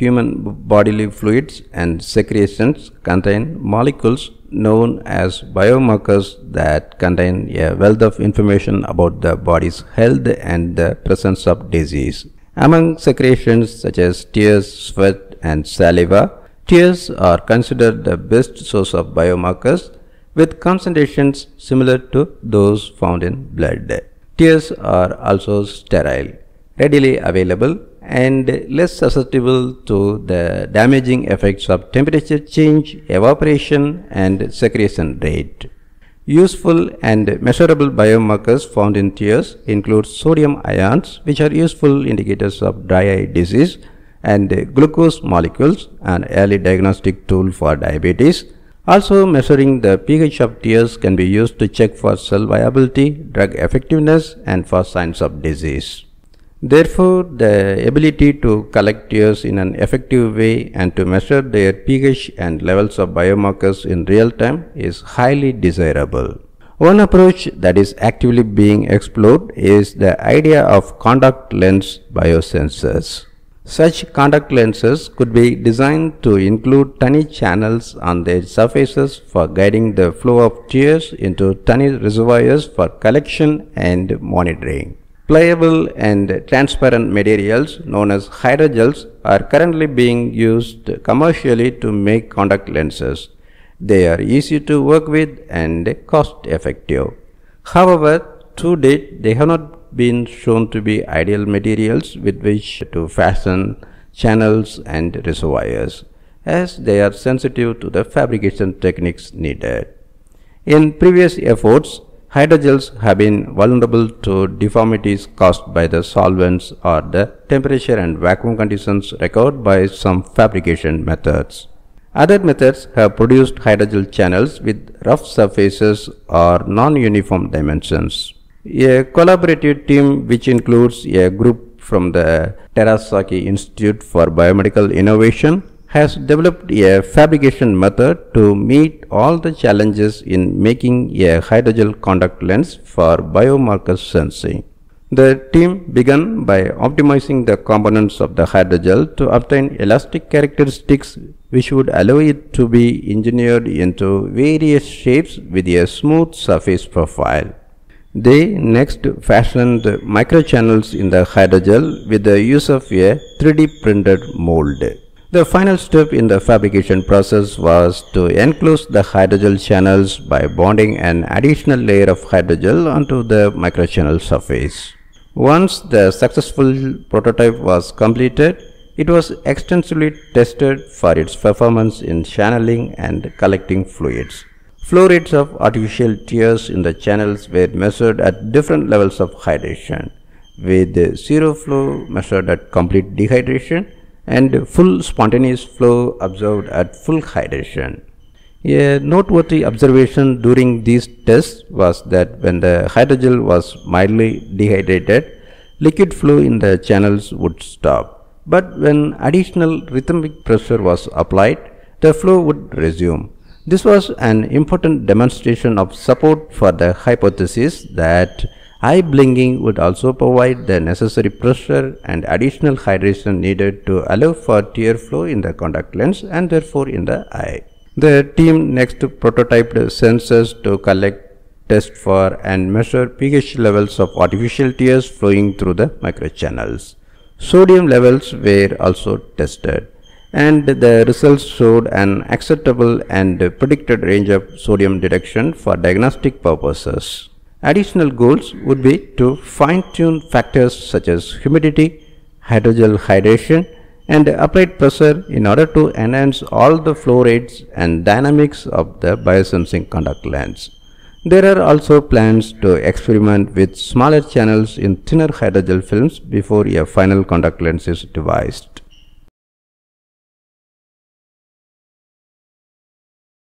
Human bodily fluids and secretions contain molecules known as biomarkers that contain a wealth of information about the body's health and the presence of disease. Among secretions such as tears, sweat and saliva, tears are considered the best source of biomarkers with concentrations similar to those found in blood. Tears are also sterile readily available and less susceptible to the damaging effects of temperature change, evaporation and secretion rate. Useful and measurable biomarkers found in tears include sodium ions which are useful indicators of dry eye disease and glucose molecules an early diagnostic tool for diabetes. Also measuring the pH of tears can be used to check for cell viability, drug effectiveness and for signs of disease. Therefore, the ability to collect tears in an effective way and to measure their pH and levels of biomarkers in real time is highly desirable. One approach that is actively being explored is the idea of contact lens biosensors. Such contact lenses could be designed to include tiny channels on their surfaces for guiding the flow of tears into tiny reservoirs for collection and monitoring. Pliable and transparent materials known as hydrogels are currently being used commercially to make contact lenses. They are easy to work with and cost effective. However, to date they have not been shown to be ideal materials with which to fasten channels and reservoirs as they are sensitive to the fabrication techniques needed. In previous efforts, Hydrogels have been vulnerable to deformities caused by the solvents or the temperature and vacuum conditions required by some fabrication methods. Other methods have produced hydrogel channels with rough surfaces or non-uniform dimensions. A collaborative team which includes a group from the Terasaki Institute for Biomedical Innovation, has developed a fabrication method to meet all the challenges in making a hydrogel contact lens for biomarker sensing. The team began by optimizing the components of the hydrogel to obtain elastic characteristics which would allow it to be engineered into various shapes with a smooth surface profile. They next fashioned microchannels in the hydrogel with the use of a 3D printed mold. The final step in the fabrication process was to enclose the hydrogel channels by bonding an additional layer of hydrogel onto the microchannel surface. Once the successful prototype was completed, it was extensively tested for its performance in channeling and collecting fluids. Flow rates of artificial tears in the channels were measured at different levels of hydration, with zero flow measured at complete dehydration and full spontaneous flow observed at full hydration. A noteworthy observation during these tests was that when the hydrogel was mildly dehydrated, liquid flow in the channels would stop. But when additional rhythmic pressure was applied, the flow would resume. This was an important demonstration of support for the hypothesis that Eye blinking would also provide the necessary pressure and additional hydration needed to allow for tear flow in the contact lens and therefore in the eye. The team next prototyped sensors to collect, test for and measure pH levels of artificial tears flowing through the microchannels. Sodium levels were also tested and the results showed an acceptable and predicted range of sodium detection for diagnostic purposes. Additional goals would be to fine-tune factors such as humidity, hydrogel hydration, and applied pressure in order to enhance all the flow rates and dynamics of the biosensing conduct lens. There are also plans to experiment with smaller channels in thinner hydrogel films before a final conduct lens is devised.